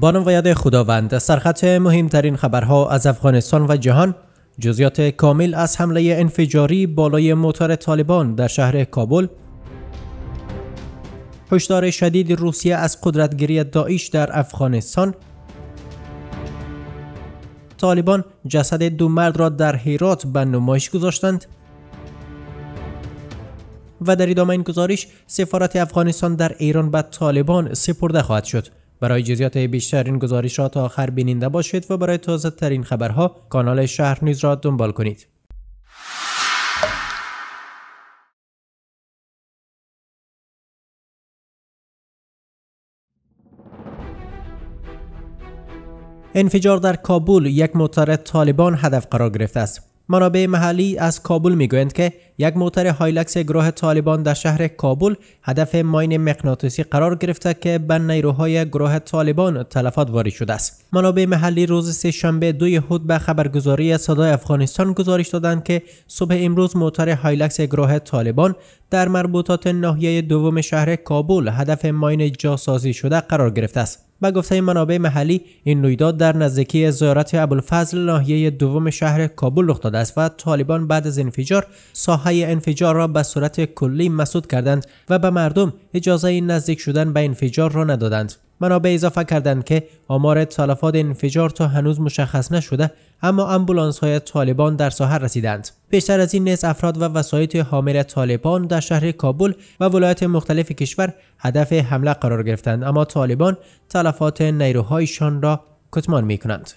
با نوید خداوند سرخط مهمترین خبرها از افغانستان و جهان جزیات کامل از حمله انفجاری بالای موتور طالبان در شهر کابل هشدار شدید روسیه از قدرتگیری داعش در افغانستان طالبان جسد دو مرد را در هیرات به نمایش گذاشتند و در ادامه این گزارش سفارت افغانستان در ایران به طالبان سپرده خواهد شد برای جزیات بیشتر این گزارش را تا آخر بیننده باشید و برای تازه ترین خبرها کانال شهر نیز را دنبال کنید. انفجار در کابل یک معترض طالبان هدف قرار گرفته است. منابع محلی از کابل میگویند که یک موتر هایلکس گروه طالبان در شهر کابل هدف ماین مغناطیسی قرار گرفته که به نیروهای گروه طالبان تلفات وارد شده است منابع محلی روز سه شنبه دوی هود به خبرگزاری صدای افغانستان گزارش دادند که صبح امروز موتر هایلکس گروه طالبان در مربوطات ناحیه دوم شهر کابل هدف ماین جاسازی شده قرار گرفته است به گفته منابع محلی این رویداد در نزدیکی زیارت ابوالفضل ناحیه دوم شهر کابل رخ داده است و طالبان بعد از انفجار ساحه انفجار را به صورت کلی مسدود کردند و به مردم اجازه نزدیک شدن به انفجار را ندادند منابع اضافه کردند که آمار تلفات انفجار تا هنوز مشخص نشده اما امبولانس های طالبان در ساحل رسیدند بیشتر از این نیز افراد و وسایط حامل طالبان در شهر کابل و ولایت مختلف کشور هدف حمله قرار گرفتند اما طالبان تلفات نیروهایشان را کتمان می کنند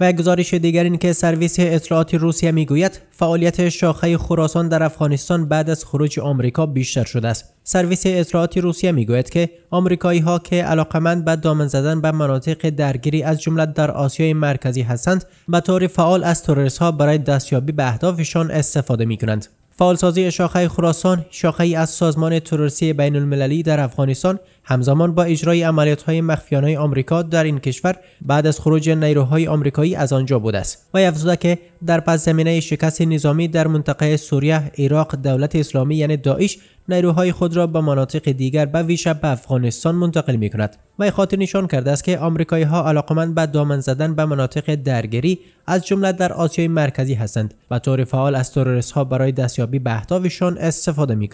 و گزارش دیگر این که سرویس اطلاعات روسیه میگوید فعالیت شاخه خراسان در افغانستان بعد از خروج آمریکا بیشتر شده است سرویس اطلاعات روسیه میگوید که آمریکایی ها که علاقمند به دامن زدن به مناطق درگیری از جمله در آسیای مرکزی هستند به طور فعال از تروریست ها برای دستیابی به اهدافشان استفاده می کنند. فعالسازی شاخه خراسان شاخه ای از سازمان تروریستی بین المللی در افغانستان همزمان با اجرای عملیات‌های مخفیانه آمریکا در این کشور بعد از خروج نیروهای آمریکایی از آنجا بوده است و افزوده که در پس زمینه شکست نظامی در منطقه سوریه عراق دولت اسلامی یعنی داعش نیروهای خود را به مناطق دیگر به ویژه به افغانستان منتقل می کند و خاطر نشان کرده است که آمریکایی ها علاقمند به دامن زدن به مناطق درگیری از جمله در آسیای مرکزی هستند و طور فعال از تروریست ها برای دستیابی به اهدافشان استفاده می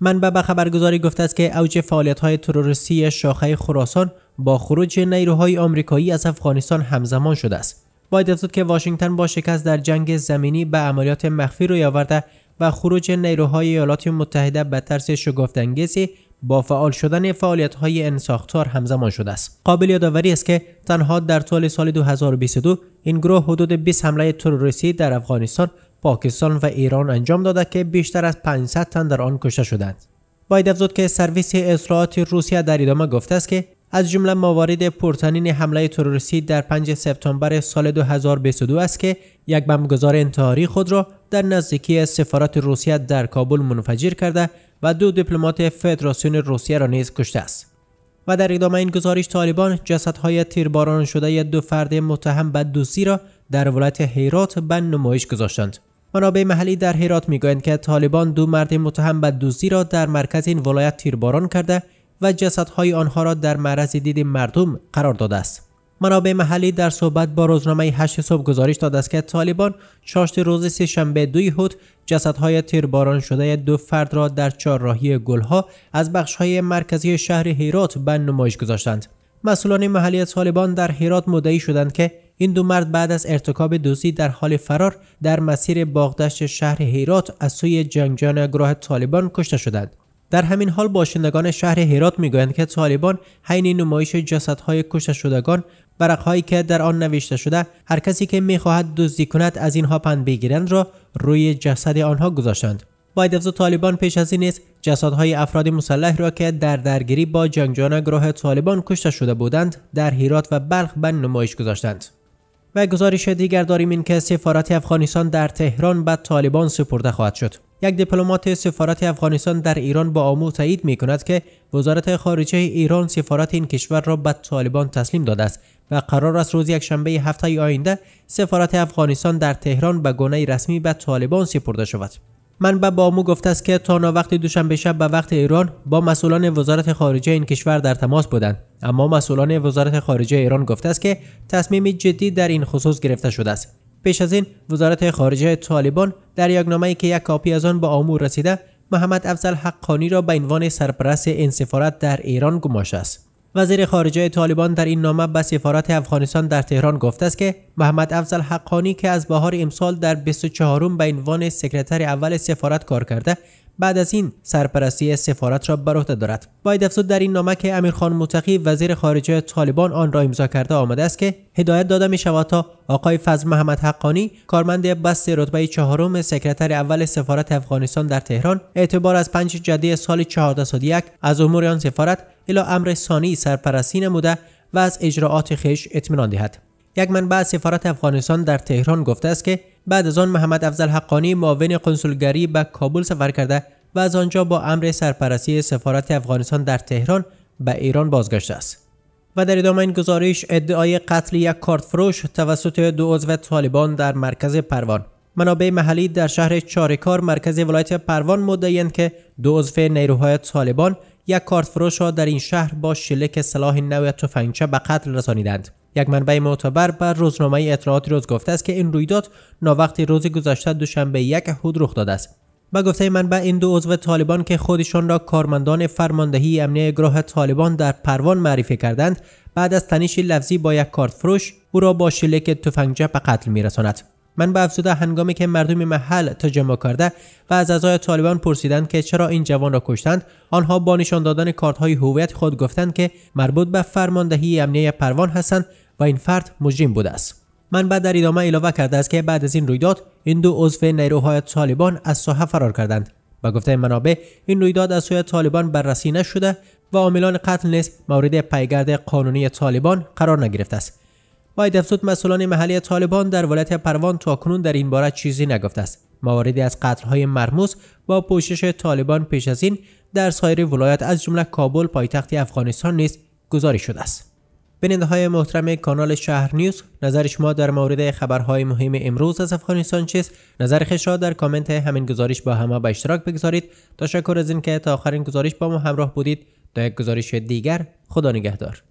منبع به خبرگزاری گفته است که اوج های تروریستی شاخه خراسان با خروج نیروهای آمریکایی از افغانستان همزمان شده است. باید افزود که واشنگتن با شکست در جنگ زمینی به عملیات مخفی روی آورده و خروج نیروهای ایالات متحده به ترس شگفتانگیزی با فعال شدن فعالیت های انساختار همزمان شده است. قابل یادآوری است که تنها در طول سال 2022 این گروه حدود 20 حمله تروریستی در افغانستان پاکستان و ایران انجام داده که بیشتر از 500 تن در آن کشته شدند. باید افزود که سرویس اطلاعات روسیه در ادامه گفته است که از جمله موارد پرتنین حمله تروریستی در 5 سپتامبر سال 2022 است که یک بمبگذار انتحاری خود را در نزدیکی سفارت روسیه در کابل منفجر کرده و دو دیپلمات فدراسیون روسیه را نیز کشته است. و در ادامه این گزارش طالبان جسدهای تیرباران شده دو فرد متهم به دوستی را در ولایت هیرات به نمایش گذاشتند. منابع محلی در هرات میگویند که طالبان دو مرد متهم به دوزی را در مرکز این ولایت تیرباران کرده و جسدهای آنها را در معرض دید مردم قرار داده است منابع محلی در صحبت با روزنامه 8 صبح گزارش داده است که طالبان چاشت روز شنبه دوی هود جسدهای تیرباران شده دو فرد را در چهارراهی گلها از بخشهای مرکزی شهر هیرات به نمایش گذاشتند مسئولان محلی طالبان در هرات مدعی شدند که این دو مرد بعد از ارتکاب دزدی در حال فرار در مسیر باغدشت شهر هرات از سوی جنگجان گروه طالبان کشته شدند در همین حال باشندگان شهر هرات میگویند که طالبان حین نمایش جسدهای کشته شدگان ورقهایی که در آن نوشته شده هر کسی که میخواهد دزدی کند از اینها پند بگیرند را روی جسد آنها گذاشتند باید طالبان پیش از این است های افراد مسلح را که در درگیری با جنگجویان گروه طالبان کشته شده بودند در هیرات و بلخ به نمایش گذاشتند و گزارش دیگر داریم این که سفارت افغانستان در تهران به طالبان سپرده خواهد شد یک دیپلمات سفارت افغانستان در ایران با آمو تایید می کند که وزارت خارجه ایران سفارت این کشور را به طالبان تسلیم داده است و قرار است روز شنبه هفته آینده سفارت افغانستان در تهران به گونه رسمی به طالبان سپرده شود منبع با بامو گفته است که تا وقتی دوشنبه شب به وقت ایران با مسئولان وزارت خارجه این کشور در تماس بودند اما مسئولان وزارت خارجه ایران گفته است که تصمیم جدی در این خصوص گرفته شده است پیش از این وزارت خارجه طالبان در یک که یک کاپی از آن به آمو رسیده محمد افضل حقانی را به عنوان سرپرست این سفارت در ایران گماشته است وزیر خارجه طالبان در این نامه به سفارت افغانستان در تهران گفته است که محمد افضل حقانی که از بهار امسال در 24 به عنوان سکرتر اول سفارت کار کرده بعد از این سرپرستی سفارت را بر عهده دارد باید افزود در این نامه که امیرخان متقی وزیر خارجه طالبان آن را امضا کرده آمده است که هدایت داده می شود تا آقای فضل محمد حقانی کارمند بست رتبه چهارم سکرتر اول سفارت افغانستان در تهران اعتبار از پنج جدی سال 1401 از امور آن سفارت الی امر ثانی سرپرستی نموده و از اجراعات خش اطمینان دهد یک منبع سفارت افغانستان در تهران گفته است که بعد از آن محمد افضل حقانی معاون کنسولگری به کابل سفر کرده و از آنجا با امر سرپرستی سفارت افغانستان در تهران به ایران بازگشته است و در ادامه این گزارش ادعای قتل یک کارت فروش توسط دو عضو طالبان در مرکز پروان منابع محلی در شهر چارکار مرکز ولایت پروان مدعیند که دو عضو نیروهای طالبان یک کارت فروش را در این شهر با شلک سلاح نو تفنگچه به قتل رسانیدند یک منبع معتبر بر روزنامه اطلاعات روز گفته است که این رویداد ناوقت روز گذشته دوشنبه یک حد رخ داده است به گفته منبع این دو عضو طالبان که خودشان را کارمندان فرماندهی امنیه گروه طالبان در پروان معرفی کردند بعد از تنیش لفظی با یک کارت فروش او را با شلیک تفنگچه به قتل میرساند به افزوده هنگامی که مردم محل تجمع کرده و از اعضای طالبان پرسیدند که چرا این جوان را کشتند آنها با نشان دادن های هویت خود گفتند که مربوط به فرماندهی امنیه پروان هستند و این فرد مجرم بوده است منبع در ادامه علاوه کرده است که بعد از این رویداد این دو عضو نیروهای طالبان از ساحه فرار کردند با گفته منابع این رویداد از سوی طالبان بررسی نشده و عاملان قتل نیز مورد پیگرد قانونی طالبان قرار نگرفته است باید افزود مسئولان محلی طالبان در ولایت پروان تاکنون در این باره چیزی نگفته است مواردی از های مرموز با پوشش طالبان پیش از این در سایر ولایت از جمله کابل پایتخت افغانستان نیز گزارش شده است بیننده های محترم کانال شهر نیوز نظر شما در مورد خبرهای مهم امروز از افغانستان چیست نظر خود را در کامنت همین گزارش با همه به اشتراک بگذارید تشکر از اینکه تا آخرین گزارش با ما همراه بودید تا یک گزارش دیگر خدا نگهدار